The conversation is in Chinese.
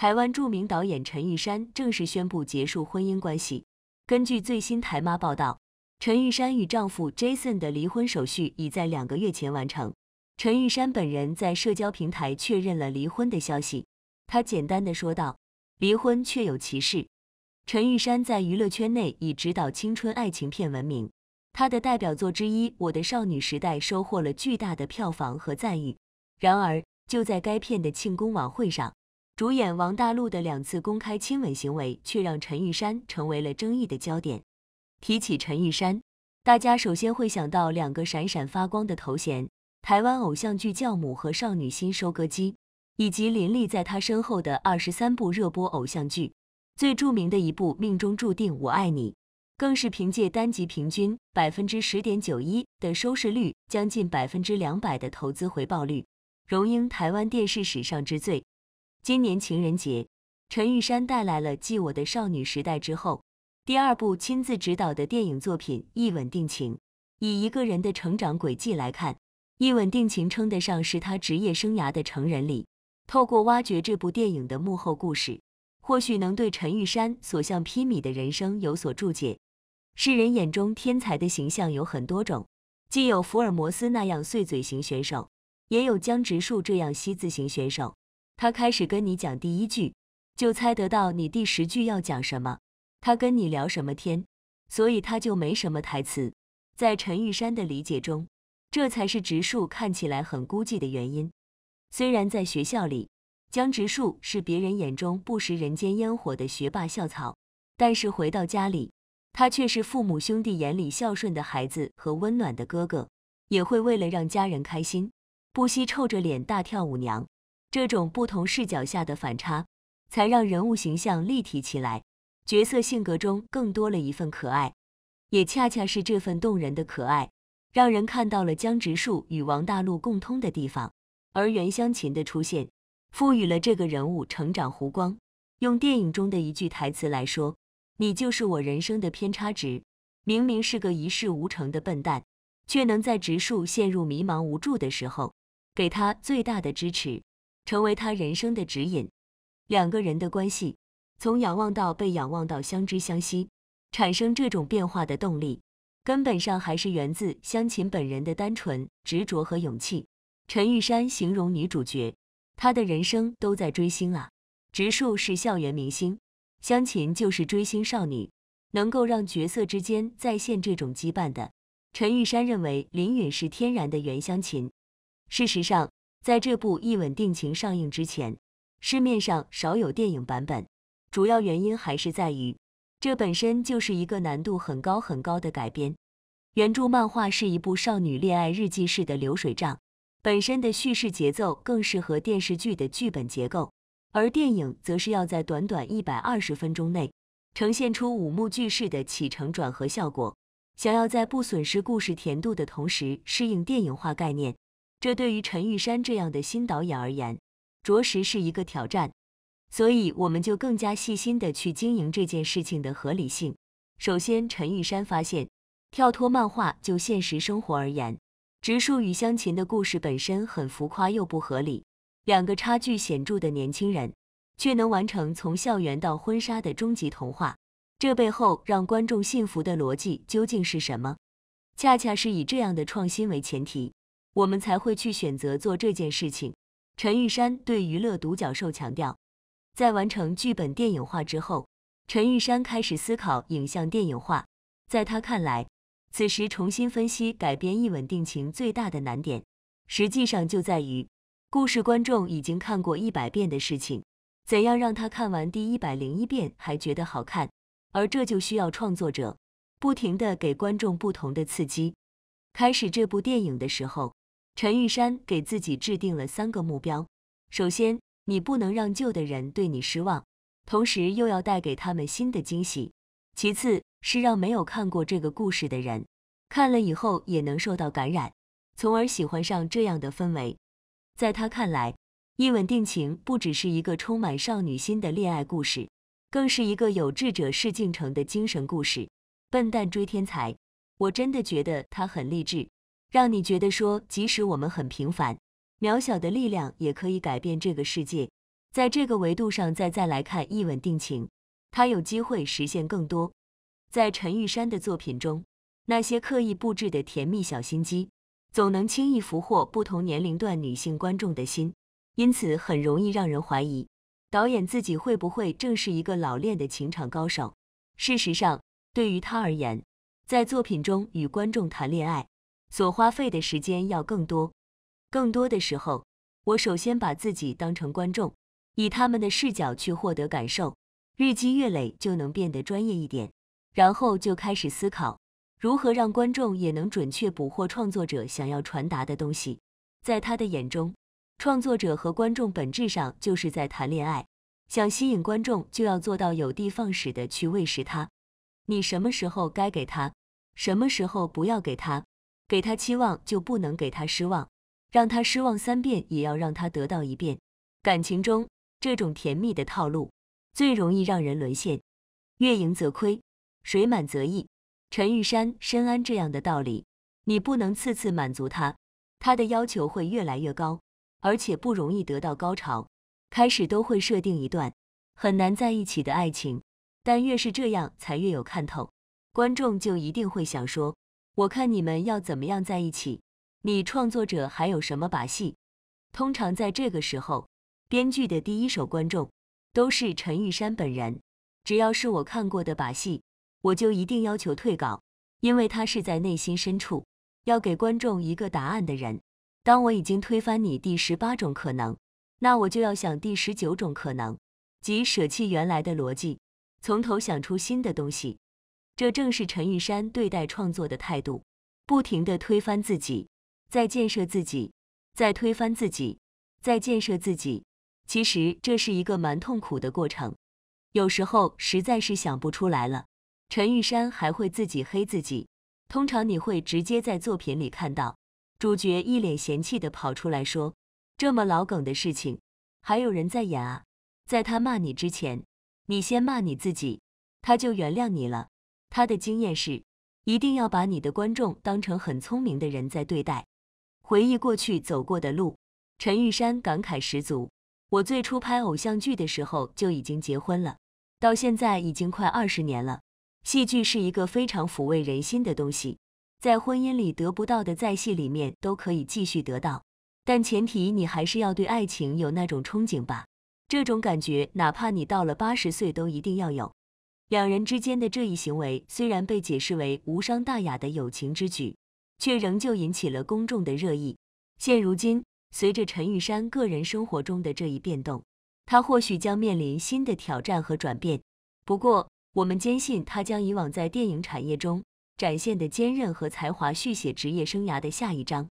台湾著名导演陈玉珊正式宣布结束婚姻关系。根据最新台妈报道，陈玉珊与丈夫 Jason 的离婚手续已在两个月前完成。陈玉珊本人在社交平台确认了离婚的消息，他简单的说道：“离婚确有其事。”陈玉珊在娱乐圈内以指导青春爱情片闻名，他的代表作之一《我的少女时代》收获了巨大的票房和赞誉。然而，就在该片的庆功晚会上，主演王大陆的两次公开亲吻行为，却让陈玉珊成为了争议的焦点。提起陈玉珊，大家首先会想到两个闪闪发光的头衔：台湾偶像剧教母和少女心收割机，以及林立在她身后的二十三部热播偶像剧。最著名的一部《命中注定我爱你》，更是凭借单集平均百分之十点九一的收视率，将近百分之两百的投资回报率，荣膺台湾电视史上之最。今年情人节，陈玉珊带来了继《我的少女时代》之后第二部亲自执导的电影作品《一吻定情》。以一个人的成长轨迹来看，《一吻定情》称得上是他职业生涯的成人礼。透过挖掘这部电影的幕后故事，或许能对陈玉珊所向披靡的人生有所注解。世人眼中天才的形象有很多种，既有福尔摩斯那样碎嘴型选手，也有江直树这样西字型选手。他开始跟你讲第一句，就猜得到你第十句要讲什么，他跟你聊什么天，所以他就没什么台词。在陈玉山的理解中，这才是植树看起来很孤寂的原因。虽然在学校里，江植树是别人眼中不食人间烟火的学霸校草，但是回到家里，他却是父母兄弟眼里孝顺的孩子和温暖的哥哥，也会为了让家人开心，不惜臭着脸大跳舞娘。这种不同视角下的反差，才让人物形象立体起来，角色性格中更多了一份可爱，也恰恰是这份动人的可爱，让人看到了江直树与王大陆共通的地方。而袁湘琴的出现，赋予了这个人物成长弧光。用电影中的一句台词来说：“你就是我人生的偏差值。”明明是个一事无成的笨蛋，却能在直树陷入迷茫无助的时候，给他最大的支持。成为他人生的指引。两个人的关系从仰望到被仰望到相知相惜，产生这种变化的动力，根本上还是源自湘琴本人的单纯、执着和勇气。陈玉山形容女主角，她的人生都在追星啊。植树是校园明星，湘琴就是追星少女。能够让角色之间再现这种羁绊的，陈玉山认为林允是天然的原湘琴。事实上。在这部《一吻定情》上映之前，市面上少有电影版本，主要原因还是在于，这本身就是一个难度很高很高的改编。原著漫画是一部少女恋爱日记式的流水账，本身的叙事节奏更适合电视剧的剧本结构，而电影则是要在短短一百二十分钟内，呈现出五幕剧式的起承转合效果。想要在不损失故事甜度的同时，适应电影化概念。这对于陈玉山这样的新导演而言，着实是一个挑战。所以，我们就更加细心的去经营这件事情的合理性。首先，陈玉山发现，跳脱漫画就现实生活而言，植树与湘琴的故事本身很浮夸又不合理，两个差距显著的年轻人，却能完成从校园到婚纱的终极童话，这背后让观众信服的逻辑究竟是什么？恰恰是以这样的创新为前提。我们才会去选择做这件事情。陈玉山对娱乐独角兽强调，在完成剧本电影化之后，陈玉山开始思考影像电影化。在他看来，此时重新分析改编《一吻定情》最大的难点，实际上就在于，故事观众已经看过一百遍的事情，怎样让他看完第一百零一遍还觉得好看？而这就需要创作者不停的给观众不同的刺激。开始这部电影的时候。陈玉珊给自己制定了三个目标：首先，你不能让旧的人对你失望，同时又要带给他们新的惊喜；其次，是让没有看过这个故事的人看了以后也能受到感染，从而喜欢上这样的氛围。在他看来，《一吻定情》不只是一个充满少女心的恋爱故事，更是一个有志者事竟成的精神故事。笨蛋追天才，我真的觉得他很励志。让你觉得说，即使我们很平凡、渺小的力量，也可以改变这个世界。在这个维度上，再再来看一吻定情，它有机会实现更多。在陈玉珊的作品中，那些刻意布置的甜蜜小心机，总能轻易俘获不同年龄段女性观众的心，因此很容易让人怀疑，导演自己会不会正是一个老练的情场高手。事实上，对于他而言，在作品中与观众谈恋爱。所花费的时间要更多，更多的时候，我首先把自己当成观众，以他们的视角去获得感受，日积月累就能变得专业一点，然后就开始思考如何让观众也能准确捕获创作者想要传达的东西。在他的眼中，创作者和观众本质上就是在谈恋爱，想吸引观众就要做到有的放矢的去喂食他，你什么时候该给他，什么时候不要给他。给他期望就不能给他失望，让他失望三遍也要让他得到一遍。感情中这种甜蜜的套路，最容易让人沦陷。月盈则亏，水满则溢。陈玉珊、深谙这样的道理，你不能次次满足他，他的要求会越来越高，而且不容易得到高潮。开始都会设定一段很难在一起的爱情，但越是这样才越有看头，观众就一定会想说。我看你们要怎么样在一起？你创作者还有什么把戏？通常在这个时候，编剧的第一手观众都是陈玉山本人。只要是我看过的把戏，我就一定要求退稿，因为他是在内心深处要给观众一个答案的人。当我已经推翻你第十八种可能，那我就要想第十九种可能，即舍弃原来的逻辑，从头想出新的东西。这正是陈玉山对待创作的态度，不停地推翻自己，在建设自己，在推翻自己，在建设自己。其实这是一个蛮痛苦的过程，有时候实在是想不出来了。陈玉山还会自己黑自己，通常你会直接在作品里看到，主角一脸嫌弃地跑出来说：“这么老梗的事情，还有人在演啊！”在他骂你之前，你先骂你自己，他就原谅你了。他的经验是，一定要把你的观众当成很聪明的人在对待。回忆过去走过的路，陈玉珊感慨十足。我最初拍偶像剧的时候就已经结婚了，到现在已经快二十年了。戏剧是一个非常抚慰人心的东西，在婚姻里得不到的，在戏里面都可以继续得到。但前提你还是要对爱情有那种憧憬吧，这种感觉哪怕你到了八十岁都一定要有。两人之间的这一行为虽然被解释为无伤大雅的友情之举，却仍旧引起了公众的热议。现如今，随着陈玉珊个人生活中的这一变动，她或许将面临新的挑战和转变。不过，我们坚信她将以往在电影产业中展现的坚韧和才华续写职业生涯的下一章。